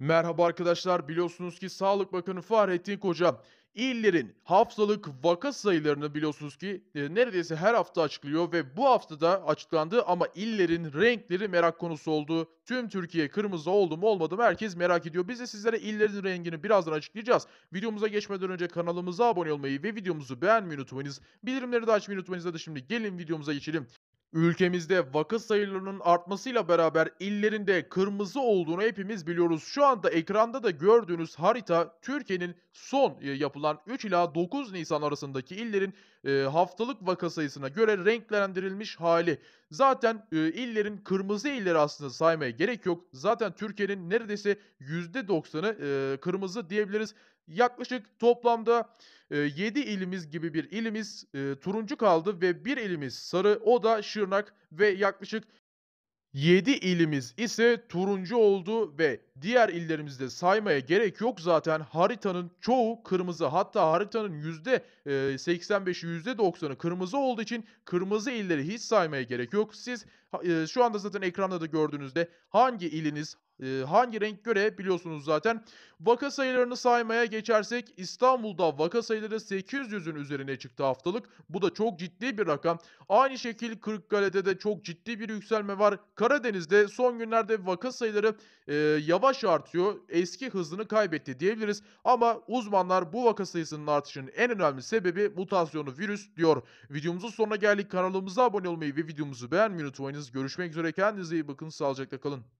Merhaba arkadaşlar biliyorsunuz ki Sağlık Bakanı Fahrettin Koca illerin haftalık vaka sayılarını biliyorsunuz ki e, neredeyse her hafta açıklıyor ve bu haftada açıklandı ama illerin renkleri merak konusu oldu. Tüm Türkiye kırmızı oldu mu olmadı mı herkes merak ediyor. Biz de sizlere illerin rengini birazdan açıklayacağız. Videomuza geçmeden önce kanalımıza abone olmayı ve videomuzu beğenmeyi unutmayınız. Bildirimleri de açmayı unutmayınız. Hadi şimdi gelin videomuza geçelim. Ülkemizde vakıf sayılarının artmasıyla beraber illerinde kırmızı olduğunu hepimiz biliyoruz. Şu anda ekranda da gördüğünüz harita Türkiye'nin son e, yapılan 3 ila 9 Nisan arasındaki illerin e, haftalık vaka sayısına göre renklendirilmiş hali. Zaten e, illerin kırmızı illeri aslında saymaya gerek yok. Zaten Türkiye'nin neredeyse %90'ı kırmızı diyebiliriz. Yaklaşık toplamda 7 ilimiz gibi bir ilimiz turuncu kaldı ve bir ilimiz sarı. O da şu Şırnak ve yaklaşık 7 ilimiz ise turuncu oldu ve diğer illerimizde saymaya gerek yok zaten haritanın çoğu kırmızı hatta haritanın %85'i e, %90'ı kırmızı olduğu için kırmızı illeri hiç saymaya gerek yok. Siz e, şu anda zaten ekranda da gördüğünüzde hangi iliniz e, hangi renk göre biliyorsunuz zaten. Vaka sayılarını saymaya geçersek İstanbul'da vaka sayıları 800'ün üzerine çıktı haftalık. Bu da çok ciddi bir rakam. Aynı şekil Kırıkkale'de de çok ciddi bir yükselme var. Karadeniz'de son günlerde vaka sayıları e, yavaş artıyor. Eski hızını kaybetti diyebiliriz. Ama uzmanlar bu vaka sayısının artışının en önemli sebebi mutasyonu virüs diyor. Videomuzun sonuna geldik. Kanalımıza abone olmayı ve videomuzu beğenmeyi unutmayınız. Görüşmek üzere. Kendinize iyi bakın. Sağlıcakla kalın.